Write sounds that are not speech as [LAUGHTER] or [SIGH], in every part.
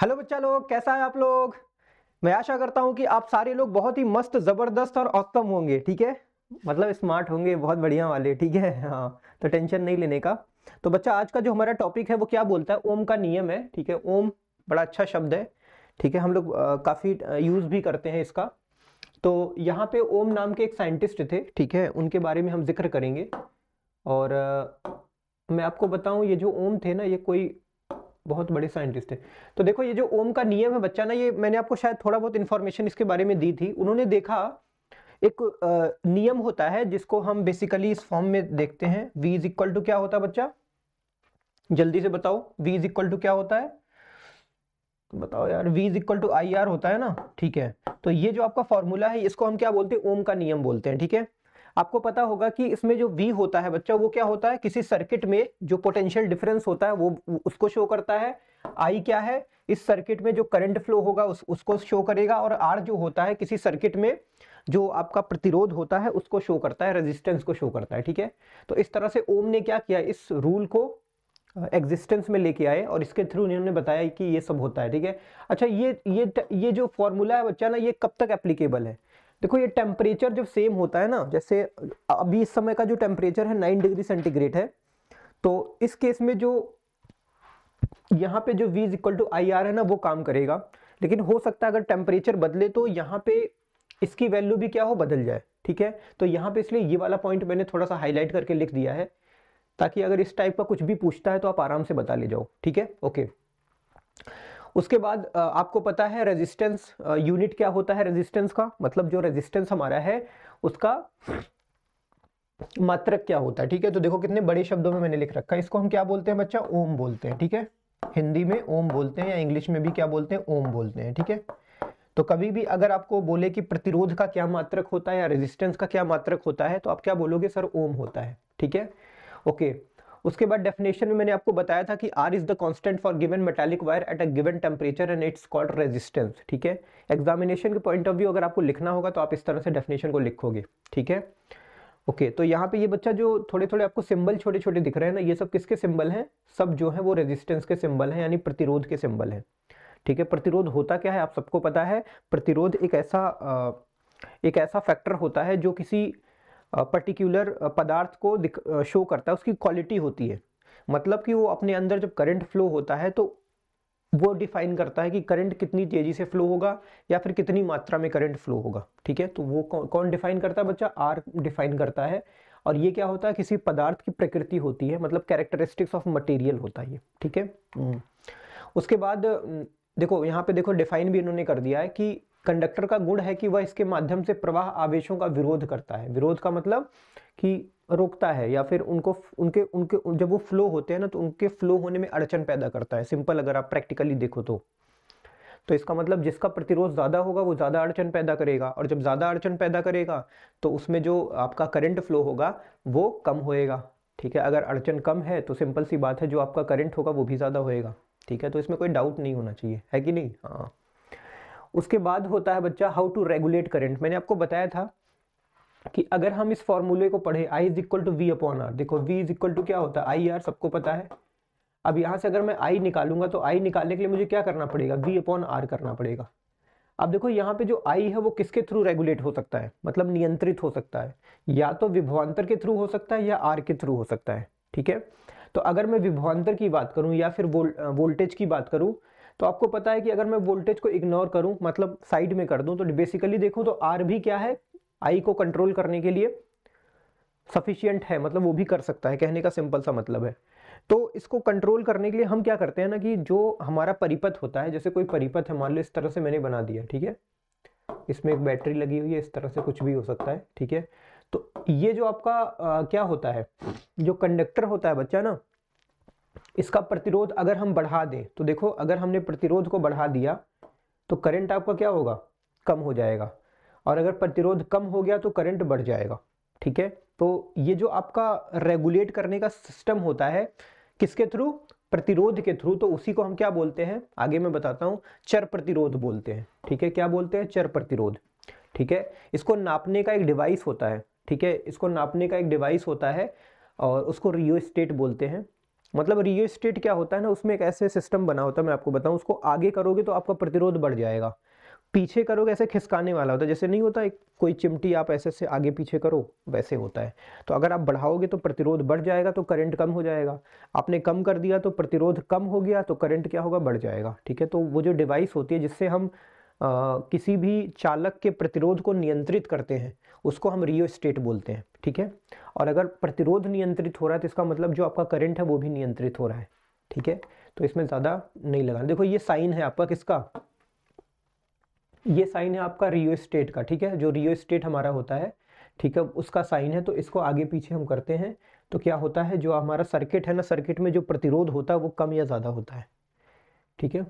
Hello बच्चा लोग कैसा है आप लोग मैं आशा करता हूँ कि आप सारे लोग बहुत ही मस्त ज़बरदस्त और औसम होंगे ठीक है मतलब स्मार्ट होंगे बहुत बढ़िया वाले ठीक है हाँ तो टेंशन नहीं लेने का तो बच्चा आज का जो हमारा टॉपिक है वो क्या बोलता है ओम का नियम है ठीक है ओम बड़ा अच्छा शब्द है ठीक है हम लोग काफ़ी यूज़ भी करते हैं इसका तो यहाँ पे ओम नाम के एक साइंटिस्ट थे ठीक है उनके बारे में हम जिक्र करेंगे और आ, मैं आपको बताऊँ ये जो ओम थे ना ये कोई बहुत बड़े साइंटिस्ट है तो देखो ये जो ओम का नियम है बच्चा ना ये मैंने आपको शायद थोड़ा बहुत इन्फॉर्मेशन इसके बारे में दी थी उन्होंने देखा एक नियम होता है जिसको हम बेसिकली इस फॉर्म में देखते हैं v इज इक्वल टू क्या होता है बच्चा जल्दी से बताओ v इज इक्वल टू क्या होता है बताओ यार v is equal to I R होता है ना ठीक है तो ये जो आपका फॉर्मूला है इसको हम क्या बोलते हैं ओम का नियम बोलते हैं ठीक है आपको पता होगा कि इसमें जो वी होता है बच्चा वो क्या होता है किसी सर्किट में जो पोटेंशियल डिफरेंस होता है वो उसको शो करता है आई क्या है इस सर्किट में जो करंट फ्लो होगा उस, उसको शो करेगा और आर जो होता है किसी सर्किट में जो आपका प्रतिरोध होता है उसको शो करता है रेजिस्टेंस को शो करता है ठीक है तो इस तरह से ओम ने क्या किया इस रूल को एग्जिस्टेंस में लेके आए और इसके थ्रू इन्होंने बताया कि ये सब होता है ठीक है अच्छा ये ये ये जो फॉर्मूला है बच्चा ना ये कब तक एप्लीकेबल है देखो ये टेम्परेचर जब सेम होता है ना जैसे अभी इस समय का जो टेम्परेचर है नाइन डिग्री सेंटीग्रेड है तो इस केस में जो यहाँ पे जो V is equal to I है ना वो काम करेगा लेकिन हो सकता है अगर टेम्परेचर बदले तो यहाँ पे इसकी वैल्यू भी क्या हो बदल जाए ठीक है तो यहाँ पे इसलिए ये वाला पॉइंट मैंने थोड़ा सा हाईलाइट करके लिख दिया है ताकि अगर इस टाइप का कुछ भी पूछता है तो आप आराम से बता ले जाओ ठीक है ओके उसके बाद आपको पता है रेजिस्टेंस यूनिट क्या होता है रेजिस्टेंस का मतलब जो रेजिस्टेंस हमारा है उसका मात्रक क्या होता है ठीक है तो देखो कितने बड़े शब्दों में मैंने लिख रखा है इसको हम क्या बोलते हैं बच्चा ओम बोलते हैं ठीक है हिंदी में ओम बोलते हैं या इंग्लिश में भी क्या बोलते हैं ओम बोलते हैं ठीक है तो कभी भी अगर आपको बोले कि प्रतिरोध का क्या मात्रक होता है या रेजिस्टेंस का क्या मात्रक होता है तो आप क्या बोलोगे सर ओम होता है ठीक है ओके उसके बाद डेफिनेशन में मैंने आपको बताया था कि R is the constant for given metallic wire at a given temperature and it's called resistance ठीक है एग्जामिनेशन के पॉइंट ऑफ व्यू अगर आपको लिखना होगा तो आप इस तरह से डेफिनेशन को लिखोगे ठीक है ओके तो यहाँ पे ये बच्चा जो थोड़े थोड़े आपको सिंबल छोटे छोटे दिख रहे हैं ना ये सब किसके सिंबल हैं सब जो है वो रेजिस्टेंस के सिंबल हैं यानी प्रतिरोध के सिंबल हैं ठीक है प्रतिरोध होता क्या है आप सबको पता है प्रतिरोध एक ऐसा एक ऐसा फैक्टर होता है जो किसी पर्टिकुलर पदार्थ को शो करता है उसकी क्वालिटी होती है मतलब कि वो अपने अंदर जब करंट फ्लो होता है तो वो डिफाइन करता है कि करंट कितनी तेज़ी से फ्लो होगा या फिर कितनी मात्रा में करंट फ्लो होगा ठीक है तो वो कौन डिफाइन करता है बच्चा आर डिफाइन करता है और ये क्या होता है किसी पदार्थ की प्रकृति होती है मतलब कैरेक्टरिस्टिक्स ऑफ मटेरियल होता है ये ठीक है हम्म। उसके बाद हम्म, देखो यहाँ पे देखो डिफाइन भी इन्होंने कर दिया है कि कंडक्टर का गुण है कि वह इसके माध्यम से प्रवाह आवेशों का विरोध करता है विरोध का मतलब कि रोकता है या फिर उनको उनके उनके जब वो फ्लो होते हैं ना तो उनके फ्लो होने में अड़चन पैदा करता है सिंपल अगर आप प्रैक्टिकली देखो तो तो इसका मतलब जिसका प्रतिरोध ज़्यादा होगा वो ज़्यादा अड़चन पैदा करेगा और जब ज़्यादा अड़चन पैदा करेगा तो उसमें जो आपका करंट फ्लो होगा वो कम होएगा ठीक है अगर अड़चन कम है तो सिंपल सी बात है जो आपका करंट होगा वो भी ज़्यादा होएगा ठीक है तो इसमें कोई डाउट नहीं होना चाहिए है कि नहीं हाँ उसके बाद होता है बच्चा हाउ टू रेगुलेट करेंट मैंने आपको बताया था कि अगर हम इस फॉर्मूले को पढ़े I is equal to V upon R देखो वी इज इक्वल टू क्या होता है आई आर सबको पता है अब यहां से अगर मैं आई निकालूंगा तो आई निकालने के लिए मुझे क्या करना पड़ेगा वी अपॉन आर करना पड़ेगा अब देखो यहाँ पे जो आई है वो किसके थ्रू रेगुलेट हो सकता है मतलब नियंत्रित हो सकता है या तो विभवान्तर के थ्रू हो सकता है या आर के थ्रू हो सकता है ठीक है तो अगर मैं विभवान्तर की बात करूं या फिर वोल्टेज की बात करूं तो आपको पता है कि अगर मैं वोल्टेज को इग्नोर करूँ मतलब साइड में कर दूँ तो बेसिकली देखो तो आर भी क्या है आई को कंट्रोल करने के लिए सफिशियंट है मतलब वो भी कर सकता है कहने का सिंपल सा मतलब है तो इसको कंट्रोल करने के लिए हम क्या करते हैं ना कि जो हमारा परिपथ होता है जैसे कोई परिपथ है मान लो इस तरह से मैंने बना दिया ठीक है इसमें एक बैटरी लगी हुई है इस तरह से कुछ भी हो सकता है ठीक है तो ये जो आपका आ, क्या होता है जो कंडक्टर होता है बच्चा ना इसका प्रतिरोध अगर हम बढ़ा दें तो देखो अगर हमने प्रतिरोध को बढ़ा दिया तो करंट आपका क्या होगा कम हो जाएगा और अगर प्रतिरोध कम हो गया तो करंट बढ़ जाएगा ठीक है तो ये जो आपका रेगुलेट करने का सिस्टम होता है किसके थ्रू प्रतिरोध के थ्रू तो उसी को हम क्या बोलते हैं आगे मैं बताता हूँ चर प्रतिरोध बोलते हैं ठीक है क्या बोलते हैं चर प्रतिरोध ठीक है इसको नापने का एक डिवाइस होता है ठीक है इसको नापने का एक डिवाइस होता है और उसको रियो स्टेट बोलते हैं मतलब रियो स्टेट क्या होता है ना उसमें एक ऐसे सिस्टम बना होता है मैं आपको बताऊँ उसको आगे करोगे तो आपका प्रतिरोध बढ़ जाएगा पीछे करोगे ऐसे खिसकाने वाला होता है जैसे नहीं होता एक कोई चिमटी आप ऐसे से आगे पीछे करो वैसे होता है तो अगर आप बढ़ाओगे तो प्रतिरोध बढ़ जाएगा तो करंट कम हो जाएगा आपने कम कर दिया तो प्रतिरोध कम हो गया तो करंट क्या होगा बढ़ जाएगा ठीक है तो वो जो डिवाइस होती है जिससे हम आ, किसी भी चालक के प्रतिरोध को नियंत्रित करते हैं उसको हम रियो स्टेट बोलते हैं ठीक है और अगर प्रतिरोध नियंत्रित हो रहा है तो इसका मतलब जो आपका करंट है वो भी नियंत्रित हो रहा है ठीक है तो इसमें ज़्यादा नहीं लगाना देखो ये साइन है आपका किसका ये साइन है आपका रियो स्टेट का ठीक है जो रियो स्टेट हमारा होता है ठीक है उसका साइन है तो इसको आगे पीछे हम करते हैं तो क्या होता है जो हमारा सर्किट है ना सर्किट में जो प्रतिरोध होता है वो कम या ज़्यादा होता है ठीक है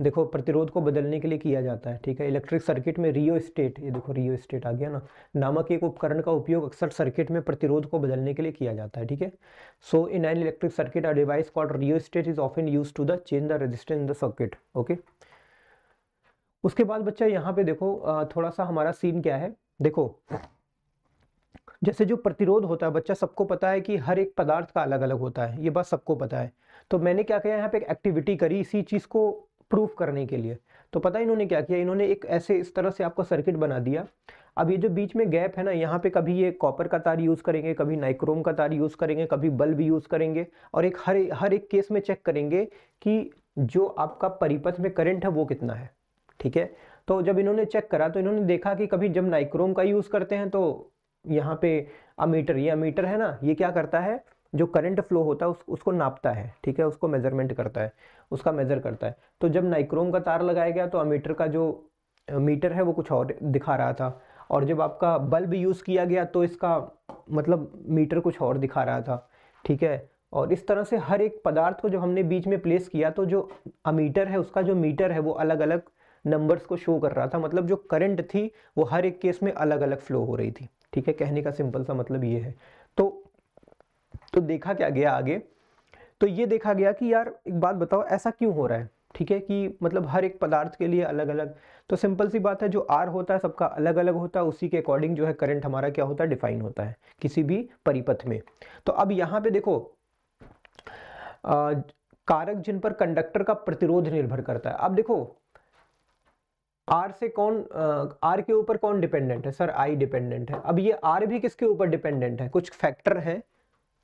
देखो प्रतिरोध को बदलने के लिए किया जाता है ठीक है इलेक्ट्रिक सर्किट में रियो स्टेट ये देखो रियो स्टेट आ गया ना नामक एक उपकरण का उपयोग अक्सर सर्किट में प्रतिरोध को बदलने के लिए किया जाता है ठीक है so in an electric circuit a device called rheostat is often used to the change the resistance in the circuit okay उसके बाद बच्चा यहाँ पे देखो थोड़ा सा हमारा सीन क्या है देखो जैसे जो प्रतिरोध होता है बच्चा सबको पता है कि हर एक पदार्थ का अलग अलग होता है ये बात सबको पता है तो मैंने क्या किया यहाँ पे एक एक्टिविटी करी इसी चीज़ को प्रूफ करने के लिए तो पता इन्होंने क्या किया इन्होंने एक ऐसे इस तरह से आपका सर्किट बना दिया अब ये जो बीच में गैप है ना यहाँ पे कभी ये कॉपर का तार यूज़ करेंगे कभी नाइक्रोम का तार यूज़ करेंगे कभी बल्ब यूज़ करेंगे और एक हर हर एक केस में चेक करेंगे कि जो आपका परिपथ में करंट है वो कितना है ठीक है तो जब इन्होंने चेक करा तो इन्होंने देखा कि कभी जब नाइक्रोम का यूज़ करते हैं तो यहाँ पे अमीटर ये अमीटर है ना ये क्या करता है जो करंट फ्लो होता है उस, उसको नापता है ठीक है उसको मेजरमेंट करता है उसका मेजर करता है तो जब नाइक्रोम का तार लगाया गया तो अमीटर का जो मीटर है वो कुछ और दिखा रहा था और जब आपका बल्ब यूज़ किया गया तो इसका मतलब मीटर कुछ और दिखा रहा था ठीक है और इस तरह से हर एक पदार्थ को जब हमने बीच में प्लेस किया तो जो अमीटर है उसका जो मीटर है वो अलग अलग नंबर्स को शो कर रहा था मतलब जो करंट थी वो हर एक केस में अलग अलग फ्लो हो रही थी ठीक है कहने का सिंपल सा मतलब ये है तो तो देखा क्या गया आगे तो ये देखा गया कि यार एक बात बताओ ऐसा क्यों हो रहा है ठीक है कि मतलब हर एक पदार्थ के लिए अलग अलग तो सिंपल सी बात है जो आर होता है सबका अलग अलग होता है उसी के अकॉर्डिंग जो है करंट हमारा क्या होता है डिफाइन होता है किसी भी परिपथ में तो अब यहाँ पे देखो आ, कारक जिन पर कंडक्टर का प्रतिरोध निर्भर करता है अब देखो आर से कौन आर के ऊपर कौन डिपेंडेंट है सर आई डिपेंडेंट है अब ये आर भी किसके ऊपर डिपेंडेंट है कुछ फैक्टर हैं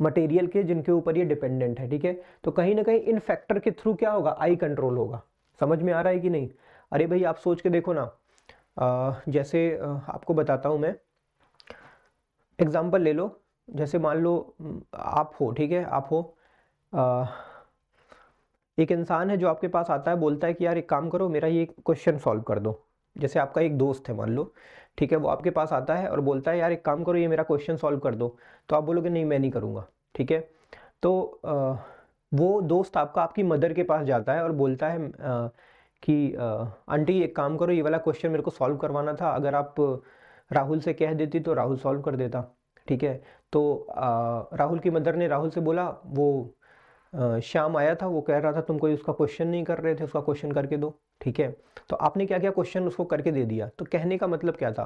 मटेरियल के जिनके ऊपर ये डिपेंडेंट है ठीक है तो कहीं ना कहीं इन फैक्टर के थ्रू क्या होगा आई कंट्रोल होगा समझ में आ रहा है कि नहीं अरे भाई आप सोच के देखो ना आ, जैसे आपको बताता हूँ मैं एग्ज़ाम्पल ले लो जैसे मान लो आप हो ठीक है आप हो आ, एक इंसान है जो आपके पास आता है बोलता है कि यार एक काम करो मेरा ये क्वेश्चन सॉल्व कर दो जैसे आपका एक दोस्त है मान लो ठीक है वो आपके पास आता है और बोलता है यार एक काम करो ये मेरा क्वेश्चन सॉल्व कर दो तो आप बोलोगे नहीं मैं नहीं करूँगा ठीक है तो आ, वो दोस्त आपका आपकी मदर के पास जाता है और बोलता है आ, कि आंटी एक काम करो ये वाला क्वेश्चन मेरे को सॉल्व करवाना था अगर आप राहुल से कह देती तो राहुल सॉल्व कर देता ठीक है तो आ, राहुल की मदर ने राहुल से बोला वो श्याम आया था वो कह रहा था तुम कोई उसका क्वेश्चन नहीं कर रहे थे उसका क्वेश्चन करके दो ठीक है तो आपने क्या क्या क्वेश्चन उसको करके दे दिया तो कहने का मतलब क्या था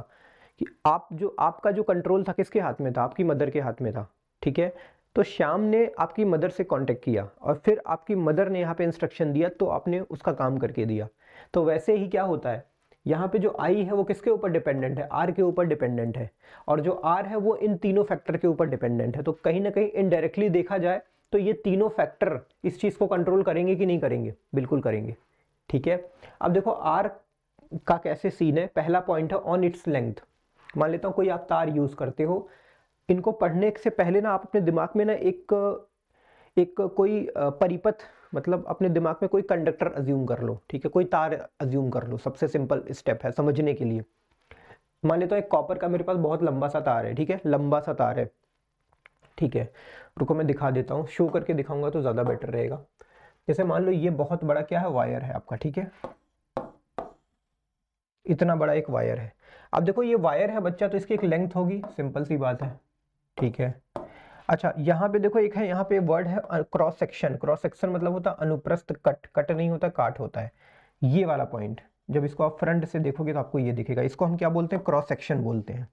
कि आप जो आपका जो कंट्रोल था किसके हाथ में था आपकी मदर के हाथ में था ठीक है तो श्याम ने आपकी मदर से कांटेक्ट किया और फिर आपकी मदर ने यहाँ पे इंस्ट्रक्शन दिया तो आपने उसका काम करके दिया तो वैसे ही क्या होता है यहाँ पे जो आई है वो किसके ऊपर डिपेंडेंट है आर के ऊपर डिपेंडेंट है और जो आर है वो इन तीनों फैक्टर के ऊपर डिपेंडेंट है तो कहीं ना कहीं इनडायरेक्टली देखा जाए तो ये तीनों फैक्टर इस चीज़ को कंट्रोल करेंगे कि नहीं करेंगे बिल्कुल करेंगे ठीक है अब देखो आर का कैसे सीन है पहला पॉइंट है ऑन इट्स लेंथ मान लेता हूँ कोई आप तार यूज़ करते हो इनको पढ़ने से पहले ना आप अपने दिमाग में ना एक एक कोई परिपथ मतलब अपने दिमाग में कोई कंडक्टर अज्यूम कर लो ठीक है कोई तार अज्यूम कर लो सबसे सिंपल स्टेप है समझने के लिए मान लेता हूँ एक कॉपर का मेरे पास बहुत लंबा सा तार है ठीक है लंबा सा तार है ठीक है रुको मैं दिखा देता हूँ शो करके दिखाऊंगा तो ज़्यादा बेटर रहेगा जैसे मान लो ये बहुत बड़ा क्या है वायर है आपका ठीक है इतना बड़ा एक वायर है अब देखो ये वायर है बच्चा तो इसकी एक लेंथ होगी सिंपल सी बात है ठीक है अच्छा यहाँ पे देखो एक है यहाँ पे वर्ड है क्रॉस सेक्शन क्रॉस सेक्शन मतलब होता है अनुप्रस्थ कट कट नहीं होता काट होता है ये वाला पॉइंट जब इसको आप फ्रंट से देखोगे तो आपको ये दिखेगा इसको हम क्या बोलते हैं क्रॉस सेक्शन बोलते हैं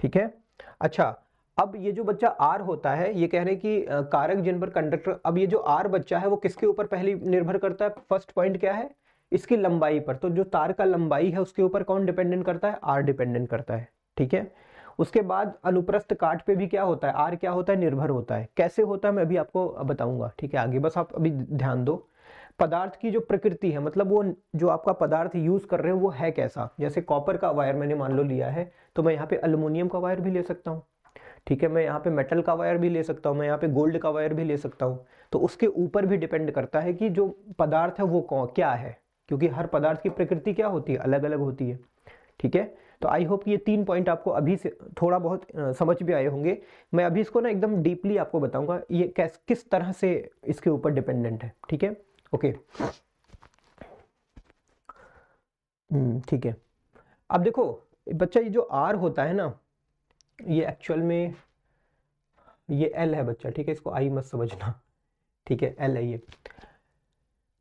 ठीक है अच्छा अब ये जो बच्चा आर होता है ये कह रहे हैं कि कारक जिन पर कंडक्टर अब ये जो आर बच्चा है वो किसके ऊपर पहली निर्भर करता है फर्स्ट पॉइंट क्या है इसकी लंबाई पर तो जो तार का लंबाई है उसके ऊपर कौन डिपेंडेंट करता है आर डिपेंडेंट करता है ठीक है उसके बाद अनुप्रस्थ काट पे भी क्या होता है आर क्या होता है निर्भर होता है कैसे होता है मैं अभी आपको बताऊंगा ठीक है आगे बस आप अभी ध्यान दो पदार्थ की जो प्रकृति है मतलब वो जो आपका पदार्थ यूज कर रहे हैं वो है कैसा जैसे कॉपर का वायर मैंने मान लो लिया है तो मैं यहाँ पे अल्मोनियम का वायर भी ले सकता हूँ ठीक है मैं यहाँ पे मेटल का वायर भी ले सकता हूँ मैं यहाँ पे गोल्ड का वायर भी ले सकता हूँ तो उसके ऊपर भी डिपेंड करता है कि जो पदार्थ है वो कौन क्या है क्योंकि हर पदार्थ की प्रकृति क्या होती है अलग अलग होती है ठीक है तो आई होप ये तीन पॉइंट आपको अभी से थोड़ा बहुत समझ भी आए होंगे मैं अभी इसको ना एकदम डीपली आपको बताऊंगा ये कैस किस तरह से इसके ऊपर डिपेंडेंट है ठीक है ओके हम्म, ठीक है अब देखो बच्चा ये जो आर होता है ना ये एक्चुअल में ये एल है बच्चा ठीक है इसको आई मत समझना ठीक है एल है ये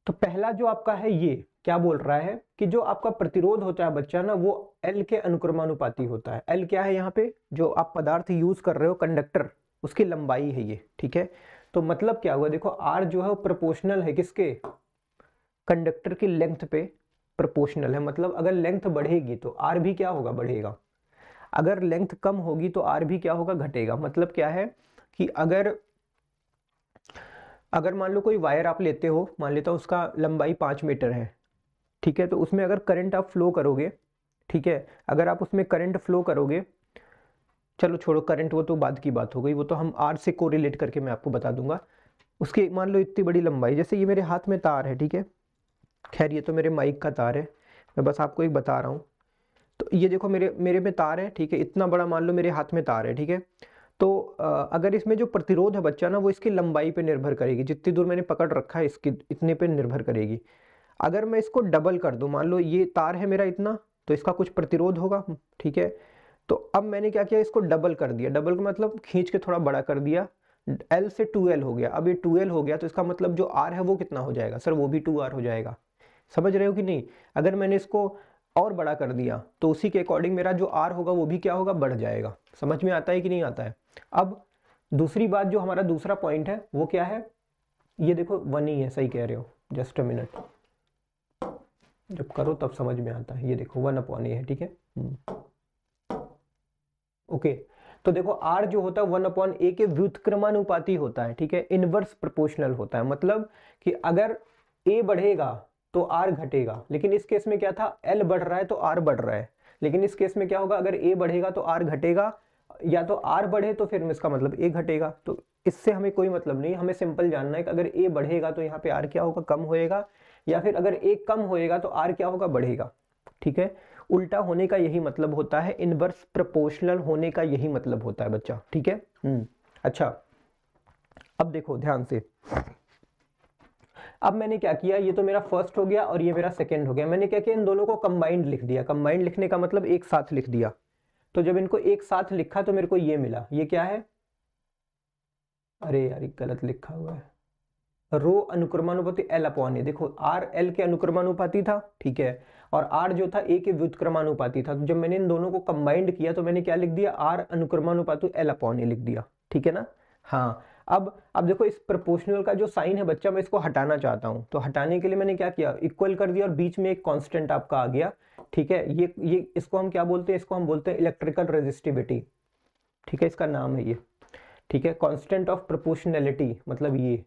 तो पहला जो आपका है ये क्या बोल रहा है कि जो आपका प्रतिरोध होता है बच्चा ना वो एल के अनुक्रमानुपाती होता है एल क्या है यहाँ पे जो आप पदार्थ यूज कर रहे हो कंडक्टर उसकी लंबाई है ये ठीक है तो मतलब क्या हुआ देखो आर जो है वो प्रोपोर्शनल है किसके कंडक्टर की लेंथ पे प्रोपोर्शनल है मतलब अगर लेंथ बढ़ेगी तो आर भी क्या होगा बढ़ेगा अगर लेंथ कम होगी तो आर भी क्या होगा घटेगा मतलब क्या है कि अगर अगर मान लो कोई वायर आप लेते हो मान लेता हूँ उसका लंबाई पाँच मीटर है ठीक है तो उसमें अगर करंट आप फ्लो करोगे ठीक है अगर आप उसमें करंट फ्लो करोगे चलो छोड़ो करंट वो तो बाद की बात हो गई वो तो हम आर से कोरिलेट करके मैं आपको बता दूंगा उसकी मान लो इतनी बड़ी लंबाई जैसे ये मेरे हाथ में तार है ठीक है खैर ये तो मेरे माइक का तार है मैं बस आपको एक बता रहा हूँ तो ये देखो मेरे मेरे में तार है ठीक है इतना बड़ा मान लो मेरे हाथ में तार है ठीक है तो अगर इसमें जो प्रतिरोध है बच्चा ना वो इसकी लंबाई पे निर्भर करेगी जितनी दूर मैंने पकड़ रखा है इसकी इतने पे निर्भर करेगी अगर मैं इसको डबल कर दूं मान लो ये तार है मेरा इतना तो इसका कुछ प्रतिरोध होगा ठीक है तो अब मैंने क्या किया इसको डबल कर दिया डबल का मतलब खींच के थोड़ा बड़ा कर दिया एल से टू एल हो गया अब ये टू एल हो गया तो इसका मतलब जो आर है वो कितना हो जाएगा सर वो भी टू आर हो जाएगा समझ रहे हो कि नहीं अगर मैंने इसको और बड़ा कर दिया तो उसी के अकॉर्डिंग मेरा जो आर होगा वो भी क्या होगा बढ़ जाएगा समझ में आता है कि नहीं आता है अब दूसरी बात जो हमारा दूसरा पॉइंट है वो क्या है ये देखो वन ही है सही कह रहे हो जस्ट अ मिनट जब करो तब समझ में आता है ये देखो वन अपॉन ए है ठीक है ओके हम्म। तो देखो आर जो होता है वन अपॉन ए के व्युत्क्रमानुपाती होता है ठीक है इनवर्स प्रोपोर्शनल होता है मतलब कि अगर ए बढ़ेगा तो आर घटेगा लेकिन इस केस में क्या था एल बढ़ रहा है तो आर बढ़ रहा है लेकिन इस केस में क्या होगा अगर ए बढ़ेगा तो आर घटेगा या तो आर बढ़े तो फिर इसका मतलब ए घटेगा तो इससे हमें कोई मतलब नहीं हमें सिंपल जानना है कि अगर ए बढ़ेगा तो यहाँ पे आर क्या होगा कम होएगा या फिर अगर ए कम होएगा तो आर क्या होगा बढ़ेगा ठीक है उल्टा होने का यही मतलब होता है इनवर्स प्रपोर्शनल होने का यही मतलब होता है बच्चा ठीक है हम्म, अच्छा अब देखो ध्यान से अब मैंने क्या किया ये तो मेरा फर्स्ट हो गया और ये मेरा सेकेंड हो गया मैंने क्या किया इन दोनों को कंबाइंड लिख दिया कंबाइंड लिखने का मतलब एक साथ लिख दिया तो जब इनको एक साथ लिखा तो मेरे को ये मिला ये क्या है अरे यार गलत लिखा हुआ है रो अनुक्रमानुपाति एल अपॉन ए देखो आर एल के अनुक्रमानुपाति था ठीक है और आर जो था ए के व्युत्क्रमानुपाति था तो जब मैंने इन दोनों को कंबाइंड किया तो मैंने क्या लिख दिया आर अनुक्रमानुपात एल अपॉन ए लिख दिया ठीक है ना हाँ अब अब देखो इस प्रोपोर्शनल का जो साइन है बच्चा मैं इसको हटाना चाहता हूँ तो हटाने के लिए मैंने क्या किया इक्वल कर दिया और बीच में एक कॉन्स्टेंट आपका आ गया ठीक है ये ये इसको हम क्या बोलते हैं इसको हम बोलते हैं इलेक्ट्रिकल रेजिस्टिविटी ठीक है इसका नाम है ये ठीक है कॉन्स्टेंट ऑफ प्रपोशनैलिटी मतलब ये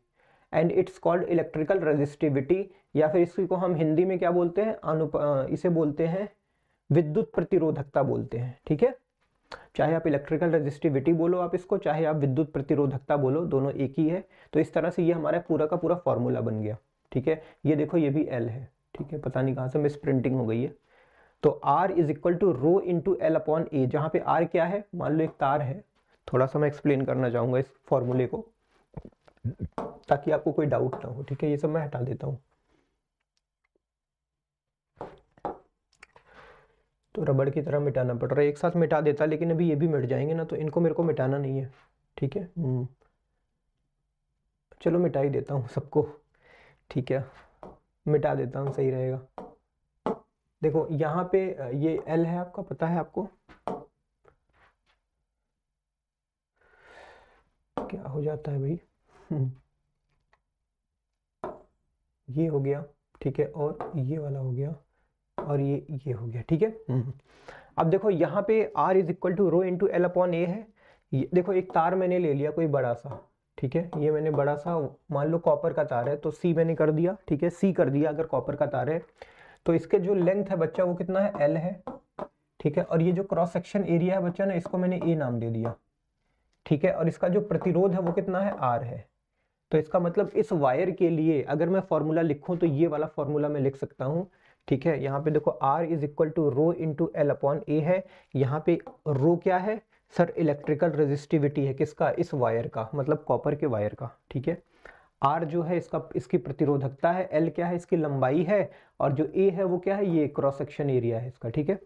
and it's called electrical resistivity या फिर इसको हम हिंदी में क्या बोलते हैं अनुप इसे बोलते हैं विद्युत प्रतिरोधकता बोलते हैं ठीक है चाहे आप इलेक्ट्रिकल रजिस्टिविटी बोलो आप इसको चाहे आप विद्युत प्रतिरोधकता बोलो दोनों एक ही है तो इस तरह से ये हमारा पूरा का पूरा फॉर्मूला बन गया ठीक है ये देखो ये भी एल है ठीक है पता नहीं कहाँ से मिस प्रिंटिंग हो गई है तो R is equal to rho into L upon A जहाँ पे आर क्या है मान लो एक तार है थोड़ा सा मैं एक्सप्लेन करना चाहूँगा इस फॉर्मूले को ताकि आपको कोई डाउट ना हो ठीक है ये सब मैं हटा देता हूँ तो रबड़ की तरह मिटाना पड़ रहा है एक साथ मिटा देता लेकिन अभी ये भी मिट जाएंगे ना तो इनको मेरे को मिटाना नहीं है ठीक है हम्म। चलो मिटा ही देता हूँ सबको ठीक है मिटा देता हूँ सही रहेगा देखो यहाँ पे ये एल है आपका पता है आपको क्या हो जाता है भाई हम्म। ये हो गया ठीक है और ये वाला हो गया और ये ये हो गया ठीक है हम्म, हम्म। अब देखो यहाँ पे R is equal to rho into L upon A है ये देखो एक तार मैंने ले लिया कोई बड़ा सा ठीक है ये मैंने बड़ा सा मान लो कॉपर का तार है तो सी मैंने कर दिया ठीक है सी कर दिया अगर कॉपर का तार है तो इसके जो लेंथ है बच्चा वो कितना है एल है ठीक है और ये जो क्रॉस सेक्शन एरिया है बच्चा ना इसको मैंने ए नाम दे दिया ठीक है और इसका जो प्रतिरोध है वो कितना है आर है तो इसका मतलब इस वायर के लिए अगर मैं फॉर्मूला लिखूं तो ये वाला फॉर्मूला मैं लिख सकता हूँ ठीक है यहाँ पे देखो R is equal to rho into L upon A है यहाँ पे रो क्या है सर इलेक्ट्रिकल रेजिस्टिविटी है किसका इस वायर का मतलब कॉपर के वायर का ठीक है आर जो है इसका इसकी प्रतिरोधकता है एल क्या है इसकी लंबाई है और जो ए है वो क्या है ये क्रॉस सेक्शन एरिया है इसका ठीक है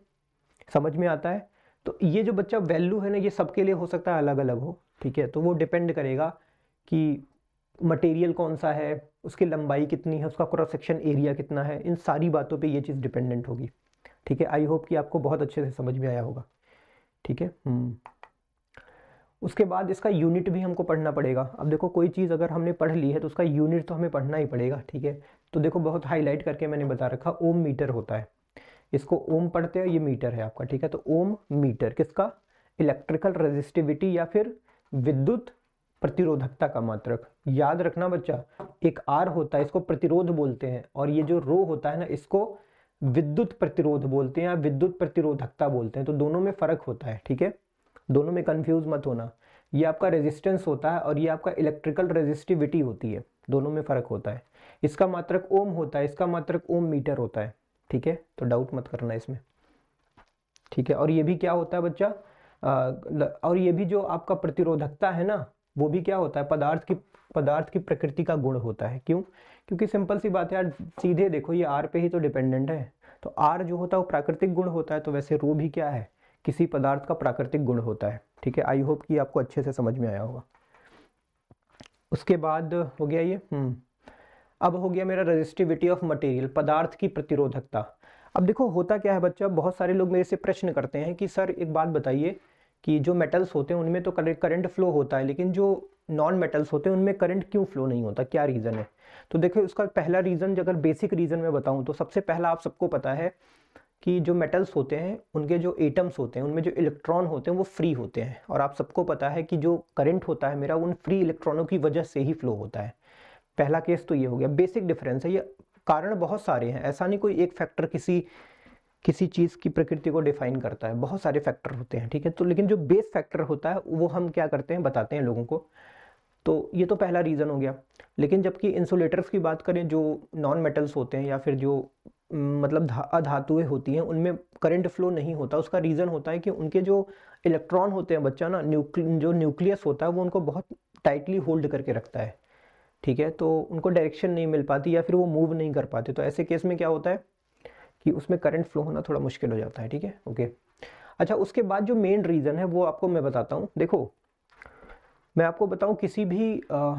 समझ में आता है तो ये जो बच्चा वैल्यू है ना ये सबके लिए हो सकता है अलग अलग हो ठीक है तो वो डिपेंड करेगा कि मटेरियल कौन सा है उसकी लंबाई कितनी है उसका क्रॉस सेक्शन एरिया कितना है इन सारी बातों पे ये चीज़ डिपेंडेंट होगी ठीक है आई होप कि आपको बहुत अच्छे से समझ में आया होगा ठीक है हम्म। उसके बाद इसका यूनिट भी हमको पढ़ना पड़ेगा अब देखो कोई चीज़ अगर हमने पढ़ ली है तो उसका यूनिट तो हमें पढ़ना ही पड़ेगा ठीक है तो देखो बहुत हाईलाइट करके मैंने बता रखा ओम मीटर होता है इसको ओम पढ़ते हैं ये मीटर है आपका ठीक है तो ओम मीटर किसका इलेक्ट्रिकल रेजिस्टिविटी या फिर विद्युत प्रतिरोधकता का मात्रक याद रखना बच्चा एक आर होता है इसको प्रतिरोध बोलते हैं और ये जो रो होता है ना इसको विद्युत प्रतिरोध बोलते हैं या विद्युत प्रतिरोधकता बोलते हैं तो दोनों में फर्क होता है ठीक है दोनों में कंफ्यूज मत होना ये आपका रेजिस्टेंस होता है और ये आपका इलेक्ट्रिकल रेजिस्टिविटी होती है दोनों में फर्क होता है इसका मात्रक ओम होता है इसका मात्रक ओम मीटर होता है ठीक है तो डाउट मत करना इसमें ठीक है और ये भी क्या होता है बच्चा आ, और ये भी जो आपका प्रतिरोधकता है ना वो भी क्या होता है पदार्थ की पदार्थ की प्रकृति का गुण होता है क्यों क्योंकि सिंपल सी बात है यार सीधे देखो ये आर पे ही तो डिपेंडेंट है तो आर जो होता है वो प्राकृतिक गुण होता है तो वैसे रो भी क्या है किसी पदार्थ का प्राकृतिक गुण होता है ठीक है आई होप कि आपको अच्छे से समझ में आया होगा उसके बाद हो गया ये हम्म। अब हो गया मेरा रजिस्टिविटी ऑफ मटेरियल पदार्थ की प्रतिरोधकता अब देखो होता क्या है बच्चा बहुत सारे लोग मेरे से प्रश्न करते हैं कि सर एक बात बताइए कि जो मेटल्स होते हैं उनमें तो करंट फ्लो होता है लेकिन जो नॉन मेटल्स होते हैं उनमें करंट क्यों फ्लो नहीं होता क्या रीज़न है तो देखिए उसका पहला रीज़न अगर बेसिक रीज़न में बताऊँ तो सबसे पहला आप सबको पता है कि जो मेटल्स होते हैं उनके जो एटम्स होते हैं उनमें जो इलेक्ट्रॉन होते हैं वो फ्री होते हैं और आप सबको पता है कि जो करंट होता है मेरा उन फ्री इलेक्ट्रॉनों की वजह से ही फ्लो होता है पहला केस तो ये हो गया बेसिक डिफरेंस है ये कारण बहुत सारे हैं ऐसा नहीं कोई एक फैक्टर किसी किसी चीज़ की प्रकृति को डिफाइन करता है बहुत सारे फैक्टर होते हैं ठीक है तो लेकिन जो बेस फैक्टर होता है वो हम क्या करते हैं बताते हैं लोगों को तो ये तो पहला रीज़न हो गया लेकिन जबकि इंसुलेटर्स की बात करें जो नॉन मेटल्स होते हैं या फिर जो मतलब अधातुएं होती हैं उनमें करंट फ्लो नहीं होता उसका रीज़न होता है कि उनके जो इलेक्ट्रॉन होते हैं बच्चा ना न्यूक् जो न्यूक्लियस होता है वो उनको बहुत टाइटली होल्ड करके रखता है ठीक है तो उनको डायरेक्शन नहीं मिल पाती या फिर वो मूव नहीं कर पाते तो ऐसे केस में क्या होता है कि उसमें करंट फ्लो होना थोड़ा मुश्किल हो जाता है ठीक है ओके अच्छा उसके बाद जो मेन रीज़न है वो आपको मैं बताता हूँ देखो मैं आपको बताऊँ किसी भी आ,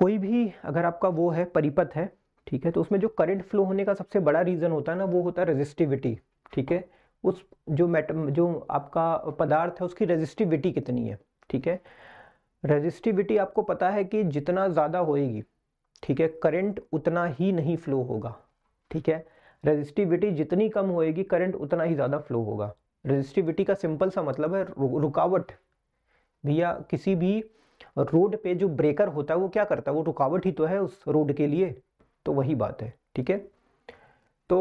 कोई भी अगर आपका वो है परिपथ है ठीक है तो उसमें जो करंट फ्लो होने का सबसे बड़ा रीज़न होता है ना वो होता है रेजिस्टिविटी ठीक है उस जो मैट जो आपका पदार्थ है उसकी रेजिस्टिविटी कितनी है ठीक है रेजिस्टिविटी आपको पता है कि जितना ज़्यादा होएगी ठीक है करंट उतना ही नहीं फ्लो होगा ठीक है रेजिस्टिविटी जितनी कम होएगी करंट उतना ही ज़्यादा फ्लो होगा रेजिस्टिविटी का सिंपल सा मतलब है रुकावट भैया किसी भी रोड पे जो ब्रेकर होता है वो क्या करता है वो रुकावट ही तो है उस रोड के लिए तो वही बात है ठीक है तो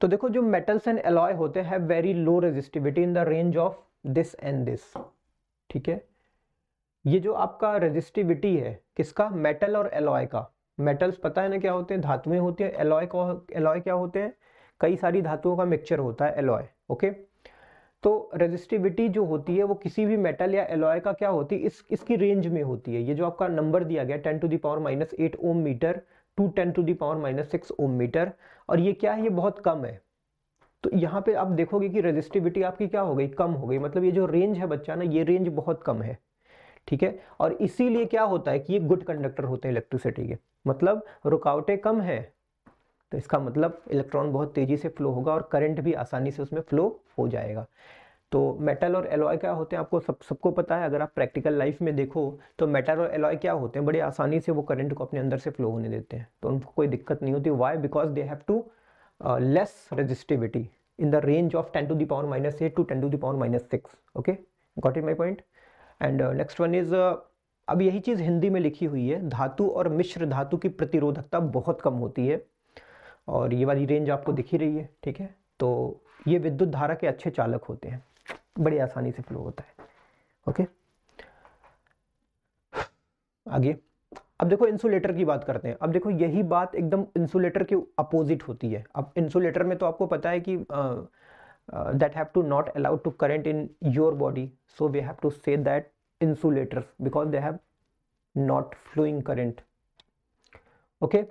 तो देखो जो मेटल्स एंड एलॉय होते हैं very low resistivity in the range of this and this ठीक है ये जो आपका रेजिस्टिविटी है किसका मेटल और एलॉय का मेटल्स पता है ना क्या होते हैं धातुएं होती हैं एलॉय को एलॉय क्या होते हैं कई सारी धातुओं का मिक्सचर होता है एलॉय ओके तो रेजिस्टिविटी जो होती है वो किसी भी मेटल या एलॉय का क्या होती है इस इसकी रेंज में होती है ये जो आपका नंबर दिया गया ten to power minus eight ohm metre to ten to power minus six ohm metre और ये क्या है ये बहुत कम है तो यहाँ पे आप देखोगे कि रेजिस्टिविटी आपकी क्या हो गई कम हो गई मतलब ये जो रेंज है बच्चा ना ये रेंज बहुत कम है ठीक है और इसीलिए क्या होता है कि ये गुड कंडक्टर होते हैं इलेक्ट्रिसिटी के मतलब रुकावटें कम है तो इसका मतलब इलेक्ट्रॉन बहुत तेज़ी से फ्लो होगा और करंट भी आसानी से उसमें फ्लो हो जाएगा तो मेटल और एलॉय क्या होते हैं आपको सब सबको पता है अगर आप प्रैक्टिकल लाइफ में देखो तो मेटल और एलॉय क्या होते हैं बड़े आसानी से वो करंट को अपने अंदर से फ्लो होने देते हैं तो उनको कोई दिक्कत नहीं होती why because they have to less resistivity in the range of ten to the power minus eight to ten to the power minus six okay got it my point and next one is अब यही चीज़ हिंदी में लिखी हुई है धातु और मिश्र धातु की प्रतिरोधकता बहुत कम होती है और ये वाली रेंज आपको दिख ही रही है ठीक है तो ये विद्युत धारा के अच्छे चालक होते हैं बड़ी आसानी से फ्लो होता है ओके आगे अब देखो इंसुलेटर की बात करते हैं अब देखो यही बात एकदम इंसुलेटर के अपोजिट होती है अब इंसुलेटर में तो आपको पता है कि that have to not allowed to current in your body so we have to say that insulators because they have not flowing current okay okay?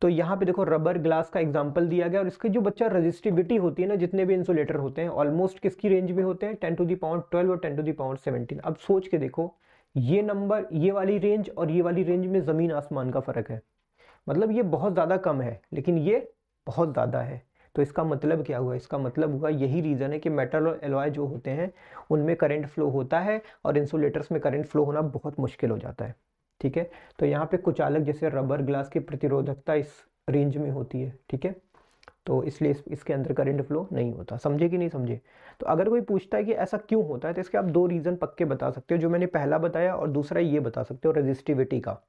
तो यहाँ पे देखो रबर ग्लास का एग्जाम्पल दिया गया और इसके जो बच्चा रजिस्टिविटी होती है ना जितने भी इंसुलेटर होते हैं ऑलमोस्ट किसकी रेंज में होते हैं टेन टू दी पाउंड ट्वेल्व और टेन टू दी पाउंड सेवनटीन अब सोच के देखो ये नंबर ये वाली रेंज और ये वाली रेंज में ज़मीन आसमान का फ़र्क है मतलब ये बहुत ज़्यादा कम है लेकिन ये बहुत ज़्यादा है तो इसका मतलब क्या हुआ इसका मतलब हुआ यही रीज़न है कि मेटल और एलॉय जो होते हैं उनमें करंट फ्लो होता है और इंसुलेटर्स में करंट फ्लो होना बहुत मुश्किल हो जाता है ठीक है तो यहाँ पे कुचालक जैसे रबर ग्लास की प्रतिरोधकता इस रेंज में होती है ठीक है तो इसलिए इस, इसके अंदर करंट फ्लो नहीं होता समझे कि नहीं समझे तो अगर कोई पूछता है कि ऐसा क्यों होता है तो इसके आप दो रीज़न पक्के बता सकते हो जो मैंने पहला बताया और दूसरा ये बता सकते हो रेजिस्टिविटी का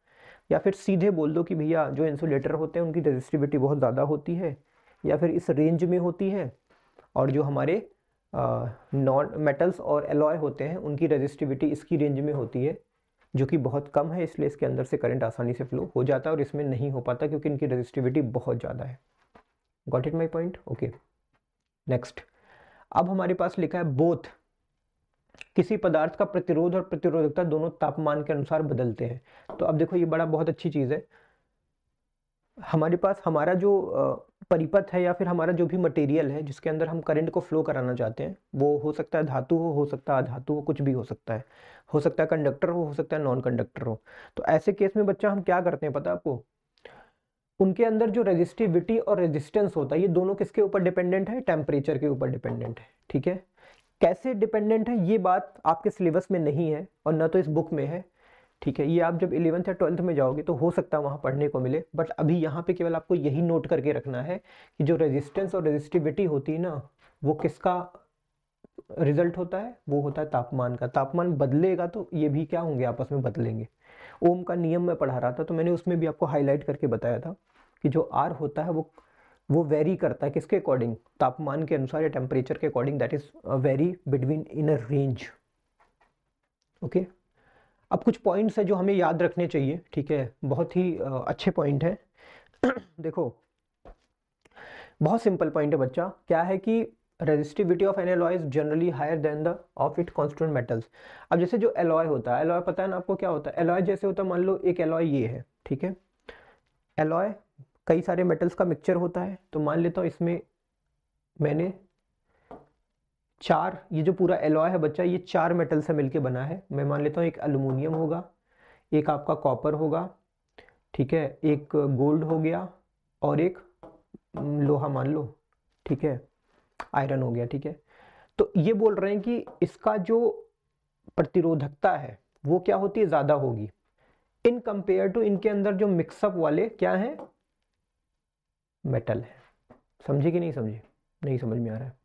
या फिर सीधे बोल दो कि भैया जो इंसुलेटर होते हैं उनकी रेजिस्टिविटी बहुत ज़्यादा होती है या फिर इस रेंज में होती है और जो हमारे नॉन मेटल्स और एलॉय होते हैं उनकी रजिस्टिविटी इसकी रेंज में होती है जो कि बहुत कम है इसलिए इसके अंदर से करंट आसानी से फ्लो हो जाता है और इसमें नहीं हो पाता क्योंकि इनकी रजिस्टिविटी बहुत ज़्यादा है got it my point okay next अब हमारे पास लिखा है बोथ किसी पदार्थ का प्रतिरोध और प्रतिरोधकता दोनों तापमान के अनुसार बदलते हैं तो अब देखो ये बड़ा बहुत अच्छी चीज़ है हमारे पास हमारा जो परिपथ है या फिर हमारा जो भी मटेरियल है जिसके अंदर हम करंट को फ्लो कराना चाहते हैं वो हो सकता है धातु हो हो सकता है अधातु हो कुछ भी हो सकता है हो सकता है कंडक्टर हो हो सकता है नॉन कंडक्टर हो तो ऐसे केस में बच्चा हम क्या करते हैं पता आपको उनके अंदर जो रेजिस्टिविटी और रेजिस्टेंस होता है ये दोनों किसके ऊपर डिपेंडेंट है टेम्परेचर के ऊपर डिपेंडेंट है ठीक है कैसे डिपेंडेंट है ये बात आपके सिलेबस में नहीं है और ना तो इस बुक में है ठीक है ये आप जब इलेवंथ या ट्वेल्थ में जाओगे तो हो सकता है वहाँ पढ़ने को मिले बट अभी यहाँ पे केवल आपको यही नोट करके रखना है कि जो रेजिस्टेंस और रेजिस्टिविटी होती है ना वो किसका रिजल्ट होता है वो होता है तापमान का तापमान बदलेगा तो ये भी क्या होंगे आपस में बदलेंगे ओम का नियम मैं पढ़ा रहा था तो मैंने उसमें भी आपको हाईलाइट करके बताया था कि जो आर होता है वो वो वेरी करता है किसके अकॉर्डिंग तापमान के अनुसार या टेम्परेचर के according that is vary between in a range okay अब कुछ पॉइंट्स हैं जो हमें याद रखने चाहिए ठीक है बहुत ही अच्छे पॉइंट हैं [CLEARS THROAT] देखो बहुत सिंपल पॉइंट है बच्चा क्या है कि resistivity of an alloy is generally higher than the of it constant metals अब जैसे जो एलॉय होता है एलॉय पता है ना आपको क्या होता है एलॉय जैसे होता है मान लो एक एलॉय ये है ठीक है एलॉय कई सारे मेटल्स का मिक्सचर होता है तो मान लेता हूँ इसमें मैंने चार ये जो पूरा एलॉय है बच्चा ये चार मेटल से मिलके बना है मैं मान लेता हूँ एक अलूमिनियम होगा एक आपका कॉपर होगा ठीक है एक गोल्ड हो गया और एक लोहा मान लो ठीक है आयरन हो गया ठीक है तो ये बोल रहे हैं कि इसका जो प्रतिरोधकता है वो क्या होती है ज़्यादा होगी इन कंपेयर टू इनके अंदर जो मिक्सअप वाले क्या हैं मेटल है समझे कि नहीं समझे नहीं समझ में आ रहा है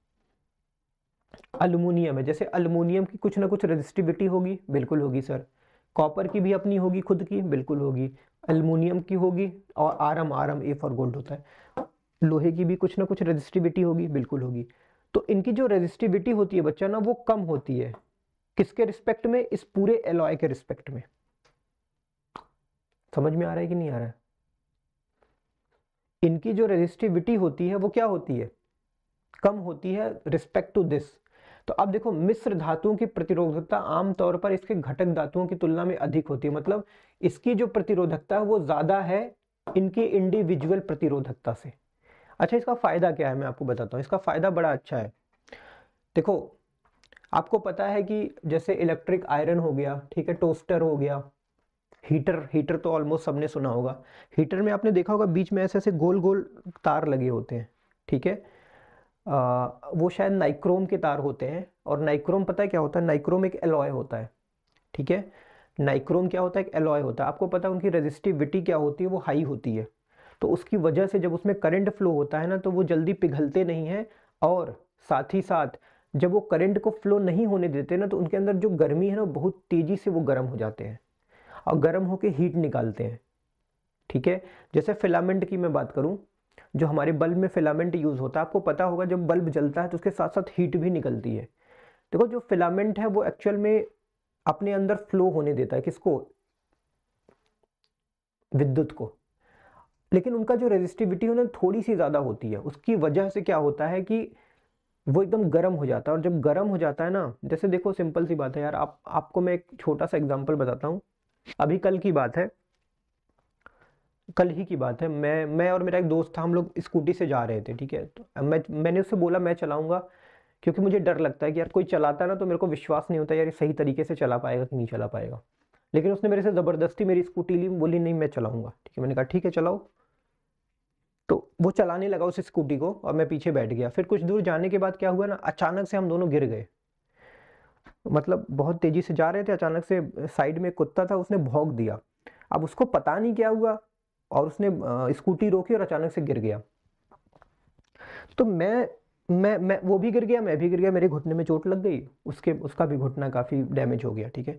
अलमोनियम है जैसे अलमोनियम की कुछ ना कुछ रजिस्टिविटी होगी बिल्कुल होगी सर कॉपर की भी अपनी होगी खुद की बिल्कुल होगी अलमोनियम की होगी और आरम आरम ए फॉर गोल्ड होता है लोहे की भी कुछ ना कुछ रजिस्टिविटी होगी बिल्कुल होगी तो इनकी जो रजिस्टिविटी होती है बच्चा ना वो कम होती है किसके रिस्पेक्ट में इस पूरे एलॉय के रिस्पेक्ट में समझ में आ रहा है कि नहीं आ रहा है इनकी जो रजिस्टिविटी होती है वो क्या होती है कम होती है रिस्पेक्ट टू दिस तो अब देखो मिश्र धातुओं की प्रतिरोधकता आमतौर पर इसके घटक धातुओं की तुलना में अधिक होती है मतलब इसकी जो प्रतिरोधकता है वो ज़्यादा है इनकी इंडिविजुअल प्रतिरोधकता से अच्छा इसका फ़ायदा क्या है मैं आपको बताता हूँ इसका फ़ायदा बड़ा अच्छा है देखो आपको पता है कि जैसे इलेक्ट्रिक आयरन हो गया ठीक है टोस्टर हो गया हीटर हीटर तो ऑलमोस्ट सबने सुना होगा हीटर में आपने देखा होगा बीच में ऐसे ऐसे गोल गोल तार लगे होते हैं ठीक है आ, वो शायद नाइक्रोम के तार होते हैं और नाइक्रोम पता है क्या होता है नाइक्रोम एक एलॉय होता है ठीक है नाइक्रोम क्या होता है एक एलॉय होता है आपको पता है उनकी रेजिस्टिविटी क्या होती है वो हाई होती है तो उसकी वजह से जब उसमें करंट फ्लो होता है ना तो वो जल्दी पिघलते नहीं हैं और साथ ही साथ जब वो करंट को फ्लो नहीं होने देते ना तो उनके अंदर जो गर्मी है ना बहुत तेज़ी से वो गर्म हो जाते हैं और गर्म होकर हीट निकालते हैं ठीक है जैसे फिलामेंट की मैं बात करूँ जो हमारे बल्ब में फिलामेंट यूज़ होता है आपको पता होगा जब बल्ब जलता है तो उसके साथ साथ हीट भी निकलती है देखो जो फिलामेंट है वो एक्चुअल में अपने अंदर फ्लो होने देता है किसको विद्युत को लेकिन उनका जो रेजिस्टिविटी है ना थोड़ी सी ज़्यादा होती है उसकी वजह से क्या होता है कि वो एकदम गर्म हो जाता है और जब गर्म हो जाता है ना जैसे देखो सिंपल सी बात है यार आप आपको मैं एक छोटा सा एग्जांपल बताता हूँ अभी कल की बात है कल ही की बात है मैं मैं और मेरा एक दोस्त था हम लोग स्कूटी से जा रहे थे ठीक है तो मैं मैंने उससे बोला मैं चलाऊंगा क्योंकि मुझे डर लगता है कि यार कोई चलाता है ना तो मेरे को विश्वास नहीं होता यार ये सही तरीके से चला पाएगा कि नहीं चला पाएगा लेकिन उसने मेरे से ज़बरदस्ती मेरी स्कूटी ली बोली नहीं मैं चलाऊंगा ठीक है मैंने कहा ठीक है चलाओ तो वो चलाने लगा उस स्कूटी को और मैं पीछे बैठ गया फिर कुछ दूर जाने के बाद क्या हुआ ना अचानक से हम दोनों गिर गए मतलब बहुत तेज़ी से जा रहे थे अचानक से साइड में कुत्ता था उसने भोंक दिया अब उसको पता नहीं क्या हुआ और उसने स्कूटी रोकी और अचानक से गिर गया तो मैं मैं मैं वो भी गिर गया मैं भी गिर गया मेरे घुटने में चोट लग गई उसके उसका भी घुटना काफ़ी डैमेज हो गया ठीक है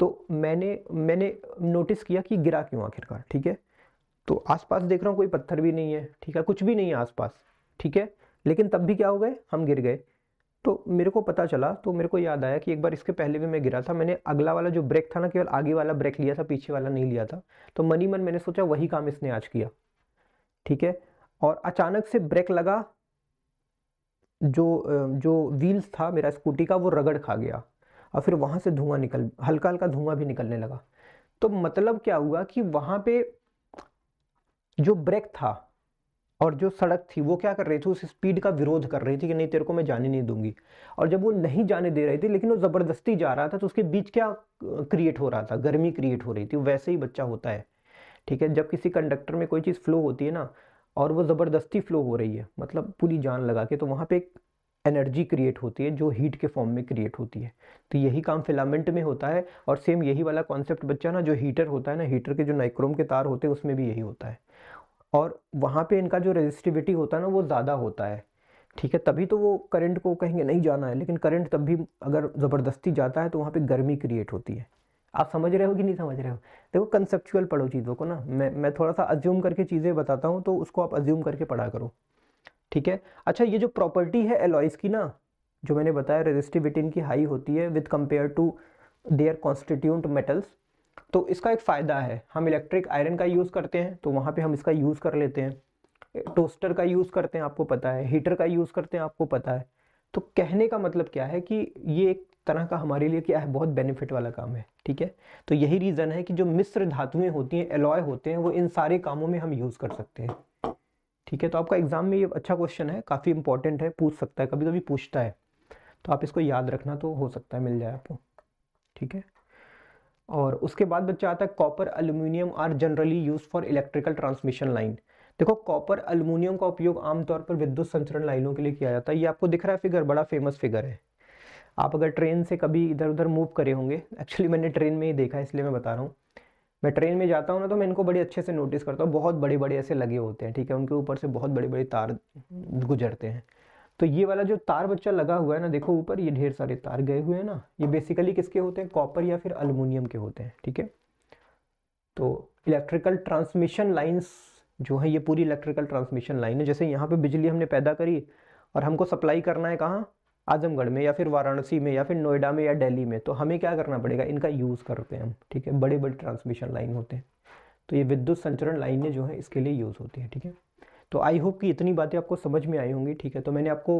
तो मैंने मैंने नोटिस किया कि गिरा क्यों आखिरकार ठीक है तो आसपास देख रहा हूँ कोई पत्थर भी नहीं है ठीक है कुछ भी नहीं है आसपास ठीक है लेकिन तब भी क्या हो गए हम गिर गए तो मेरे को पता चला तो मेरे को याद आया कि एक बार इसके पहले भी मैं गिरा था मैंने अगला वाला जो ब्रेक था ना केवल आगे वाला ब्रेक लिया था पीछे वाला नहीं लिया था तो मनी मन मैंने सोचा वही काम इसने आज किया ठीक है और अचानक से ब्रेक लगा जो जो व्हील्स था मेरा स्कूटी का वो रगड़ खा गया और फिर वहाँ से धुआं निकल हल्का हल्का धुआं भी निकलने लगा तो मतलब क्या हुआ कि वहाँ पे जो ब्रेक था और जो सड़क थी वो क्या कर रही थी उस स्पीड का विरोध कर रही थी कि नहीं तेरे को मैं जाने नहीं दूंगी और जब वो नहीं जाने दे रही थी लेकिन वो ज़बरदस्ती जा रहा था तो उसके बीच क्या क्रिएट हो रहा था गर्मी क्रिएट हो रही थी वैसे ही बच्चा होता है ठीक है जब किसी कंडक्टर में कोई चीज़ फ्लो होती है ना और वो ज़बरदस्ती फ्लो हो रही है मतलब पूरी जान लगा के तो वहाँ पे एक एनर्जी क्रिएट होती है जो हीट के फॉर्म में क्रिएट होती है तो यही काम फिलामेंट में होता है और सेम यही वाला कॉन्सेप्ट बच्चा ना जो हीटर होता है ना हीटर के जो नाइक्रोम के तार होते हैं उसमें भी यही होता है और वहाँ पे इनका जो रेजिस्टिविटी होता है ना वो ज़्यादा होता है ठीक है तभी तो वो करंट को कहेंगे नहीं जाना है लेकिन करंट तब भी अगर ज़बरदस्ती जाता है तो वहाँ पे गर्मी क्रिएट होती है आप समझ रहे हो कि नहीं समझ रहे हो देखो कंसेप्चुअल पढ़ो चीज़ों को ना मैं मैं थोड़ा सा अज्यूम करके चीज़ें बताता हूँ तो उसको आप अज्यूम करके पढ़ा करो ठीक है अच्छा ये जो प्रॉपर्टी है एलॉइस की ना जो मैंने बताया रेजिस्टिविटी इनकी हाई होती है with compare to their constituent metals तो इसका एक फ़ायदा है हम इलेक्ट्रिक आयरन का यूज़ करते हैं तो वहाँ पे हम इसका यूज़ कर लेते हैं टोस्टर का यूज़ करते हैं आपको पता है हीटर का यूज़ करते हैं आपको पता है तो कहने का मतलब क्या है कि ये एक तरह का हमारे लिए क्या है बहुत बेनिफिट वाला काम है ठीक है तो यही रीज़न है कि जो मिस्र धातुएं होती हैं एलॉय होते हैं वो इन सारे कामों में हम यूज़ कर सकते हैं ठीक है तो आपका एग्ज़ाम में ये अच्छा क्वेश्चन है काफ़ी इंपॉर्टेंट है पूछ सकता है कभी कभी पूछता है तो आप इसको याद रखना तो हो सकता है मिल जाए आपको ठीक है और उसके बाद बच्चा आता है copper aluminium are generally used for electrical transmission line देखो कॉपर अलूमिनियम का उपयोग आमतौर पर विद्युत संचरण लाइनों के लिए किया जाता है ये आपको दिख रहा है फिगर बड़ा फेमस फिगर है आप अगर ट्रेन से कभी इधर उधर मूव करे होंगे एक्चुअली मैंने ट्रेन में ही देखा है इसलिए मैं बता रहा हूँ मैं ट्रेन में जाता हूँ ना तो मैं इनको बड़े अच्छे से नोटिस करता हूँ बहुत बड़े बड़े ऐसे लगे होते हैं ठीक है उनके ऊपर से बहुत बड़े बड़े तार गुजरते हैं तो ये वाला जो तार बच्चा लगा हुआ है ना देखो ऊपर ये ढेर सारे तार गए हुए हैं ना ये बेसिकली किसके होते हैं कॉपर या फिर अलमोनियम के होते हैं ठीक है तो इलेक्ट्रिकल ट्रांसमिशन लाइन्स जो है ये पूरी इलेक्ट्रिकल ट्रांसमिशन लाइन है जैसे यहाँ पे बिजली हमने पैदा करी और हमको सप्लाई करना है कहाँ आजमगढ़ में या फिर वाराणसी में या फिर नोएडा में या दिल्ली में तो हमें क्या करना पड़ेगा इनका यूज़ करते हैं हम ठीक है बड़े बड़े ट्रांसमिशन लाइन होते हैं तो ये विद्युत संचरण लाइनें जो है इसके लिए यूज़ होती है ठीक है तो आई होप कि इतनी बातें आपको समझ में आई होंगी ठीक है तो मैंने आपको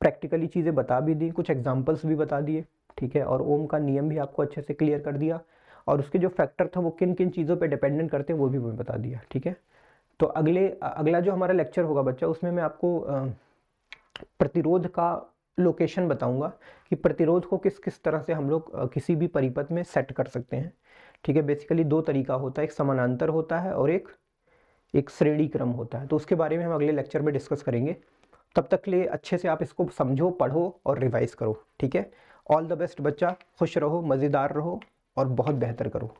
प्रैक्टिकली चीज़ें बता भी दी कुछ एग्जाम्पल्स भी बता दिए ठीक है और ओम का नियम भी आपको अच्छे से क्लियर कर दिया और उसके जो फैक्टर था वो किन किन चीज़ों पर डिपेंडेंट करते हैं वो भी मैं बता दिया ठीक है तो अगले अगला जो हमारा लेक्चर होगा बच्चा उसमें मैं आपको प्रतिरोध का लोकेशन बताऊंगा कि प्रतिरोध को किस किस तरह से हम लोग किसी भी परिपथ में सेट कर सकते हैं ठीक है बेसिकली दो तरीका होता है एक समानांतर होता है और एक एक श्रेणी क्रम होता है तो उसके बारे में हम अगले लेक्चर में डिस्कस करेंगे तब तक के लिए अच्छे से आप इसको समझो पढ़ो और रिवाइज़ करो ठीक है ऑल द बेस्ट बच्चा खुश रहो मज़ेदार रहो और बहुत बेहतर करो